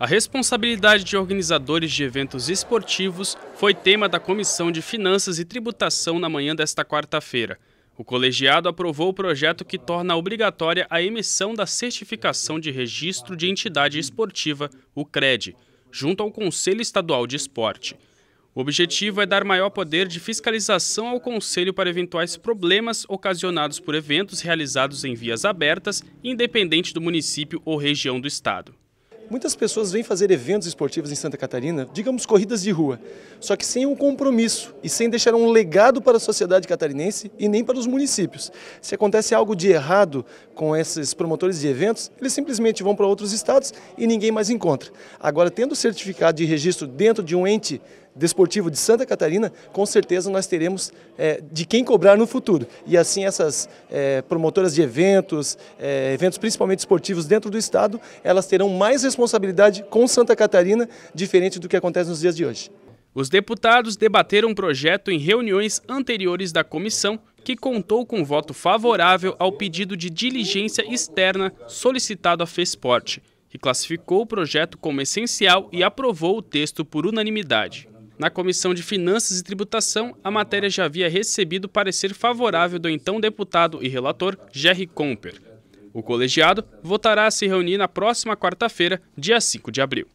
A responsabilidade de organizadores de eventos esportivos foi tema da Comissão de Finanças e Tributação na manhã desta quarta-feira. O colegiado aprovou o projeto que torna obrigatória a emissão da Certificação de Registro de Entidade Esportiva, o CRED, junto ao Conselho Estadual de Esporte. O objetivo é dar maior poder de fiscalização ao Conselho para eventuais problemas ocasionados por eventos realizados em vias abertas, independente do município ou região do Estado. Muitas pessoas vêm fazer eventos esportivos em Santa Catarina, digamos corridas de rua, só que sem um compromisso e sem deixar um legado para a sociedade catarinense e nem para os municípios. Se acontece algo de errado com esses promotores de eventos, eles simplesmente vão para outros estados e ninguém mais encontra. Agora, tendo certificado de registro dentro de um ente desportivo de Santa Catarina, com certeza nós teremos é, de quem cobrar no futuro. E assim essas é, promotoras de eventos, é, eventos principalmente esportivos dentro do Estado, elas terão mais responsabilidade com Santa Catarina, diferente do que acontece nos dias de hoje. Os deputados debateram o um projeto em reuniões anteriores da comissão, que contou com voto favorável ao pedido de diligência externa solicitado à FESPORT, que classificou o projeto como essencial e aprovou o texto por unanimidade. Na Comissão de Finanças e Tributação, a matéria já havia recebido parecer favorável do então deputado e relator Jerry Comper. O colegiado votará a se reunir na próxima quarta-feira, dia 5 de abril.